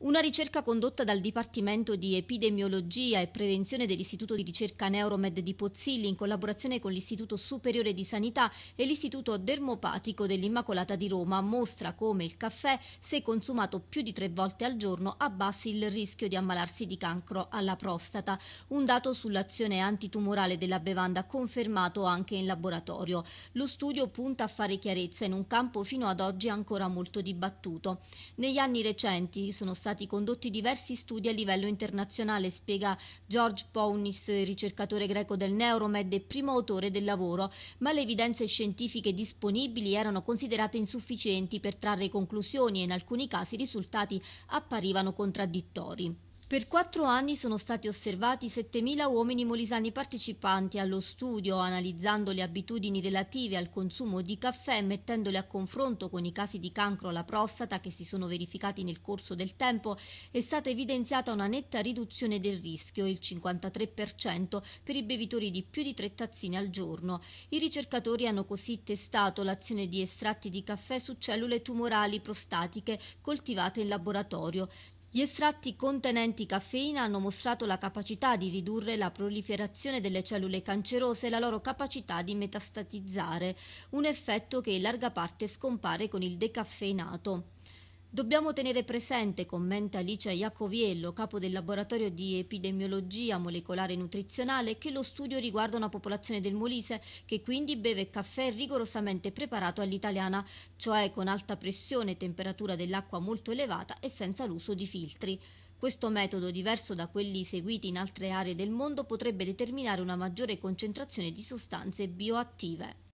Una ricerca condotta dal Dipartimento di Epidemiologia e Prevenzione dell'Istituto di Ricerca Neuromed di Pozzilli in collaborazione con l'Istituto Superiore di Sanità e l'Istituto Dermopatico dell'Immacolata di Roma mostra come il caffè, se consumato più di tre volte al giorno, abbassi il rischio di ammalarsi di cancro alla prostata. Un dato sull'azione antitumorale della bevanda confermato anche in laboratorio. Lo studio punta a fare chiarezza in un campo fino ad oggi ancora molto dibattuto. Negli anni recenti sono stati stati condotti diversi studi a livello internazionale, spiega George Pounis, ricercatore greco del Neuromed e primo autore del lavoro, ma le evidenze scientifiche disponibili erano considerate insufficienti per trarre conclusioni e in alcuni casi i risultati apparivano contraddittori. Per quattro anni sono stati osservati 7.000 uomini molisani partecipanti allo studio, analizzando le abitudini relative al consumo di caffè e mettendole a confronto con i casi di cancro alla prostata che si sono verificati nel corso del tempo, è stata evidenziata una netta riduzione del rischio, il 53%, per i bevitori di più di tre tazzine al giorno. I ricercatori hanno così testato l'azione di estratti di caffè su cellule tumorali prostatiche coltivate in laboratorio. Gli estratti contenenti caffeina hanno mostrato la capacità di ridurre la proliferazione delle cellule cancerose e la loro capacità di metastatizzare, un effetto che in larga parte scompare con il decaffeinato. Dobbiamo tenere presente, commenta Alicia Iacoviello, capo del laboratorio di epidemiologia molecolare e nutrizionale, che lo studio riguarda una popolazione del Molise che quindi beve caffè rigorosamente preparato all'italiana, cioè con alta pressione, e temperatura dell'acqua molto elevata e senza l'uso di filtri. Questo metodo, diverso da quelli seguiti in altre aree del mondo, potrebbe determinare una maggiore concentrazione di sostanze bioattive.